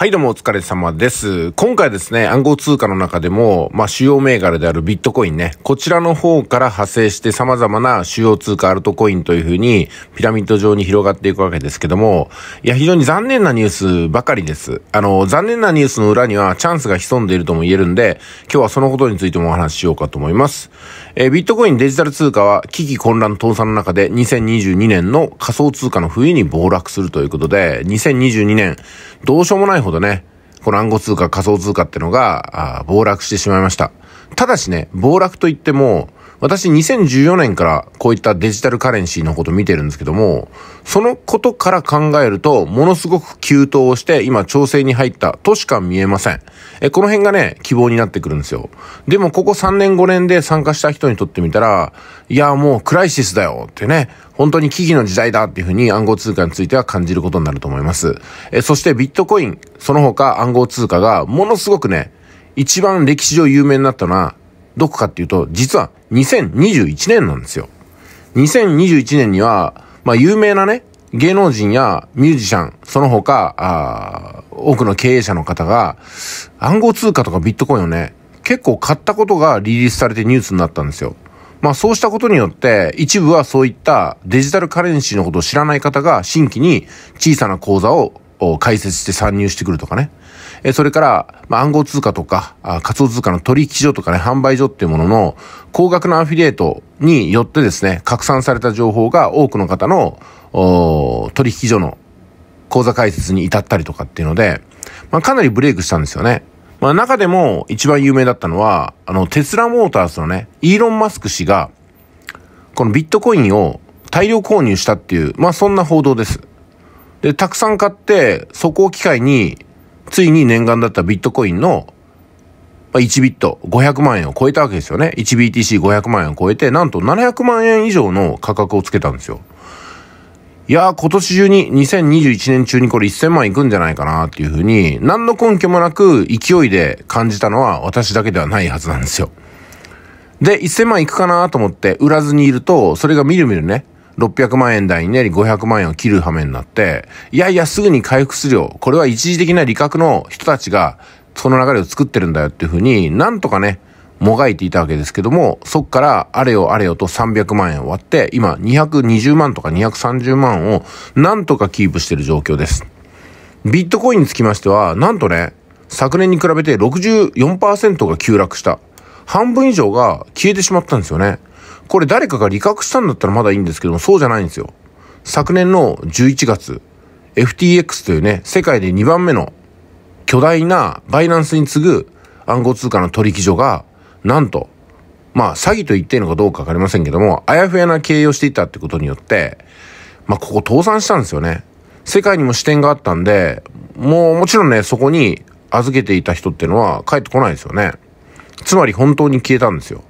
はい、どうもお疲れ様です。今回ですね、暗号通貨の中でも、まあ、主要銘柄であるビットコインね、こちらの方から派生して様々な主要通貨アルトコインというふうに、ピラミッド上に広がっていくわけですけども、いや、非常に残念なニュースばかりです。あの、残念なニュースの裏にはチャンスが潜んでいるとも言えるんで、今日はそのことについてもお話ししようかと思います。えー、ビットコインデジタル通貨は危機混乱倒産の中で2022年の仮想通貨の冬に暴落するということで、2022年どうしようもないほどね、この暗号通貨仮想通貨ってのが暴落してしまいました。ただしね、暴落といっても、私2014年からこういったデジタルカレンシーのこと見てるんですけども、そのことから考えると、ものすごく急騰をして、今調整に入ったとしか見えません。え、この辺がね、希望になってくるんですよ。でもここ3年5年で参加した人にとってみたら、いや、もうクライシスだよってね、本当に危機の時代だっていうふうに暗号通貨については感じることになると思います。え、そしてビットコイン、その他暗号通貨がものすごくね、一番歴史上有名になったのはどこかっていうと、実は2021年なんですよ。2021年には、まあ有名なね、芸能人やミュージシャン、その他、多くの経営者の方が、暗号通貨とかビットコインをね、結構買ったことがリリースされてニュースになったんですよ。まあそうしたことによって、一部はそういったデジタルカレンシーのことを知らない方が新規に小さな口座をを解説して参入してくるとかね。えそれから、まあ、暗号通貨とか、あ仮想通貨の取引所とかね、販売所っていうものの、高額なアフィリエイトによってですね、拡散された情報が多くの方の、取引所の口座開設に至ったりとかっていうので、まあ、かなりブレイクしたんですよね。まあ、中でも一番有名だったのは、あの、テスラモーターズのね、イーロン・マスク氏が、このビットコインを大量購入したっていう、まあ、そんな報道です。で、たくさん買って、そこを機会に、ついに念願だったビットコインの、まあ、1ビット500万円を超えたわけですよね。1BTC500 万円を超えて、なんと700万円以上の価格をつけたんですよ。いやー、今年中に、2021年中にこれ1000万いくんじゃないかなっていうふうに、何の根拠もなく勢いで感じたのは私だけではないはずなんですよ。で、1000万いくかなと思って売らずにいると、それがみるみるね、600万円台になり500万円を切る羽目になって、いやいやすぐに回復するよ。これは一時的な利確の人たちが、その流れを作ってるんだよっていうふうに、なんとかね、もがいていたわけですけども、そっからあれよあれよと300万円割って、今220万とか230万をなんとかキープしてる状況です。ビットコインにつきましては、なんとね、昨年に比べて64%が急落した。半分以上が消えてしまったんですよね。これ誰かが利確したんだったらまだいいんですけども、そうじゃないんですよ。昨年の11月、FTX というね、世界で2番目の巨大なバイナンスに次ぐ暗号通貨の取引所が、なんと、まあ詐欺と言っていいのかどうかわかりませんけども、あやふやな経営をしていたってことによって、まあここ倒産したんですよね。世界にも視点があったんで、もうもちろんね、そこに預けていた人っていうのは帰ってこないですよね。つまり本当に消えたんですよ。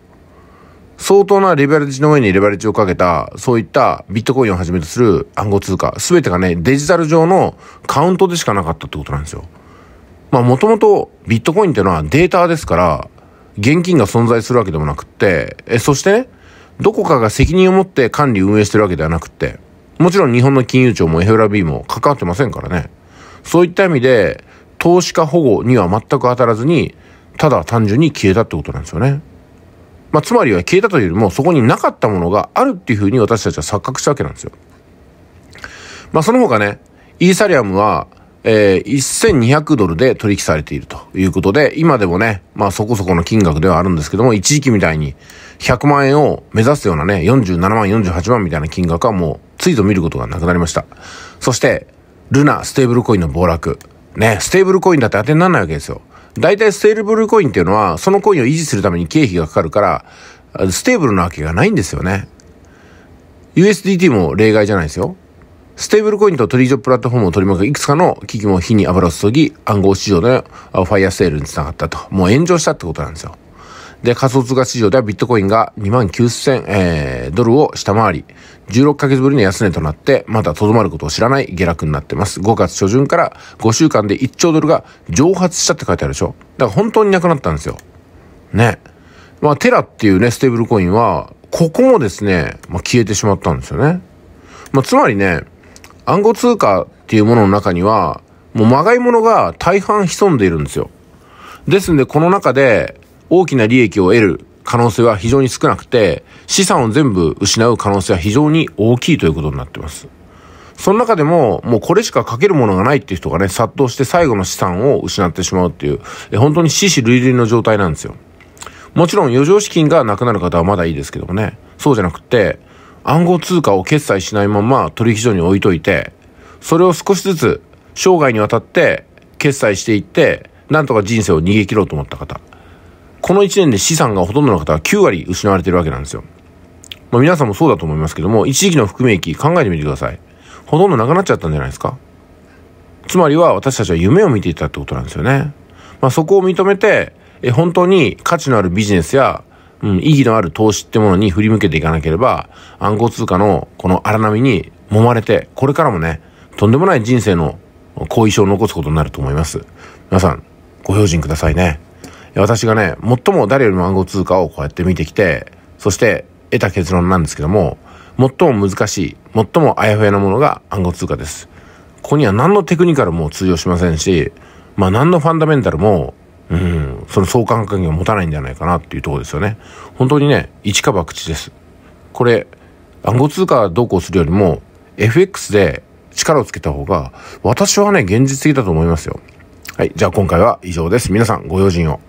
相当なレバレッジの上にレバレッジをかけた、そういったビットコインをはじめとする暗号通貨、すべてがね、デジタル上のカウントでしかなかったってことなんですよ。まあもともとビットコインっていうのはデータですから、現金が存在するわけでもなくって、え、そしてね、どこかが責任を持って管理運営してるわけではなくって、もちろん日本の金融庁も f r b も関わってませんからね。そういった意味で、投資家保護には全く当たらずに、ただ単純に消えたってことなんですよね。まあ、つまりは消えたというよりも、そこになかったものがあるっていうふうに私たちは錯覚したわけなんですよ。まあ、その他ね、イーサリアムは、えー、1200ドルで取引されているということで、今でもね、まあそこそこの金額ではあるんですけども、一時期みたいに100万円を目指すようなね、47万、48万みたいな金額はもう、ついと見ることがなくなりました。そして、ルナ、ステーブルコインの暴落。ね、ステーブルコインだって当てにならないわけですよ。大体ステールブルコインっていうのは、そのコインを維持するために経費がかかるから、ステーブルなわけがないんですよね。USDT も例外じゃないですよ。ステーブルコインとトリージョプラットフォームを取り巻くいくつかの危機も火に油を注ぎ、暗号市場のファイアセールにつながったと。もう炎上したってことなんですよ。で、仮想通貨市場ではビットコインが2万9000、えー、ドルを下回り、16ヶ月ぶりの安値となって、まだとどまることを知らない下落になってます。5月初旬から5週間で1兆ドルが蒸発したって書いてあるでしょだから本当になくなったんですよ。ね。まあ、テラっていうね、ステーブルコインは、ここもですね、まあ、消えてしまったんですよね。まあ、つまりね、暗号通貨っていうものの中には、もうまがいものが大半潜んでいるんですよ。ですんで、この中で、大きな利益を得る可能性は非常に少なくて、資産を全部失う可能性は非常に大きいということになってます。その中でも、もうこれしかかけるものがないっていう人がね、殺到して最後の資産を失ってしまうっていう、え本当に死死類類の状態なんですよ。もちろん余剰資金がなくなる方はまだいいですけどもね、そうじゃなくて、暗号通貨を決済しないまま取引所に置いといて、それを少しずつ生涯にわたって決済していって、なんとか人生を逃げ切ろうと思った方。この1年で資産がほとんどの方は9割失われてるわけなんですよ。まあ、皆さんもそうだと思いますけども、一時期の含み益考えてみてください。ほとんどなくなっちゃったんじゃないですか。つまりは私たちは夢を見ていたってことなんですよね。まあ、そこを認めて、え本当に価値のあるビジネスや、うん、意義のある投資ってものに振り向けていかなければ、暗号通貨のこの荒波に揉まれて、これからもね、とんでもない人生の後遺症を残すことになると思います。皆さん、ご用心くださいね。私がね、最も誰よりも暗号通貨をこうやって見てきて、そして得た結論なんですけども、最も難しい、最もあやふやなものが暗号通貨です。ここには何のテクニカルも通用しませんし、まあ何のファンダメンタルも、うん、その相関関係を持たないんじゃないかなっていうところですよね。本当にね、一か博打です。これ、暗号通貨どうこうするよりも、FX で力をつけた方が、私はね、現実的だと思いますよ。はい、じゃあ今回は以上です。皆さんご用心を。